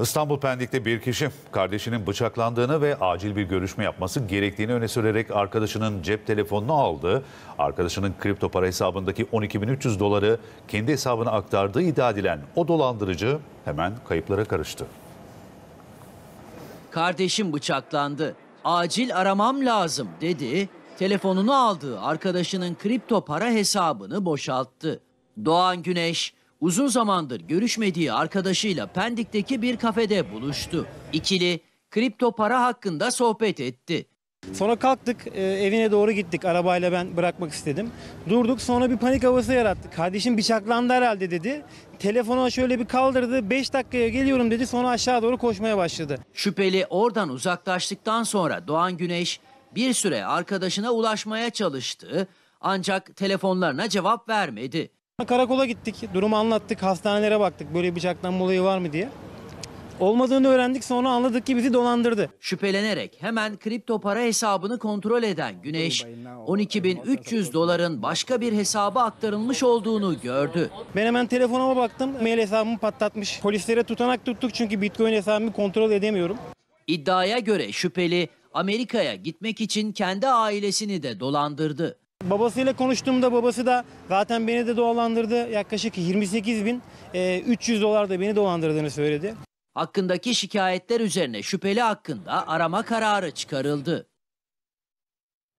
İstanbul Pendik'te bir kişi kardeşinin bıçaklandığını ve acil bir görüşme yapması gerektiğini öne sürerek arkadaşının cep telefonunu aldı. Arkadaşının kripto para hesabındaki 12.300 doları kendi hesabına aktardığı iddia edilen o dolandırıcı hemen kayıplara karıştı. Kardeşim bıçaklandı. Acil aramam lazım dedi. Telefonunu aldığı arkadaşının kripto para hesabını boşalttı. Doğan Güneş uzun zamandır görüşmediği arkadaşıyla Pendik'teki bir kafede buluştu. İkili kripto para hakkında sohbet etti. Sonra kalktık e, evine doğru gittik arabayla ben bırakmak istedim. Durduk sonra bir panik havası yarattı. Kardeşim bıçaklandı herhalde dedi. Telefonu şöyle bir kaldırdı 5 dakikaya geliyorum dedi sonra aşağı doğru koşmaya başladı. Şüpheli oradan uzaklaştıktan sonra Doğan Güneş bir süre arkadaşına ulaşmaya çalıştı ancak telefonlarına cevap vermedi. Karakola gittik, durumu anlattık, hastanelere baktık böyle bıçaklanma olayı var mı diye. Olmadığını öğrendik sonra anladık ki bizi dolandırdı. Şüphelenerek hemen kripto para hesabını kontrol eden Güneş, 12.300 doların başka bir hesaba aktarılmış olduğunu gördü. Ben hemen telefonuma baktım, mail hesabımı patlatmış. Polislere tutanak tuttuk çünkü bitcoin hesabımı kontrol edemiyorum. İddiaya göre şüpheli Amerika'ya gitmek için kendi ailesini de dolandırdı. Babasıyla konuştuğumda babası da zaten beni de dolandırdı. Yaklaşık 28 bin 300 e, dolar da beni dolandırdığını söyledi. Hakkındaki şikayetler üzerine şüpheli hakkında arama kararı çıkarıldı.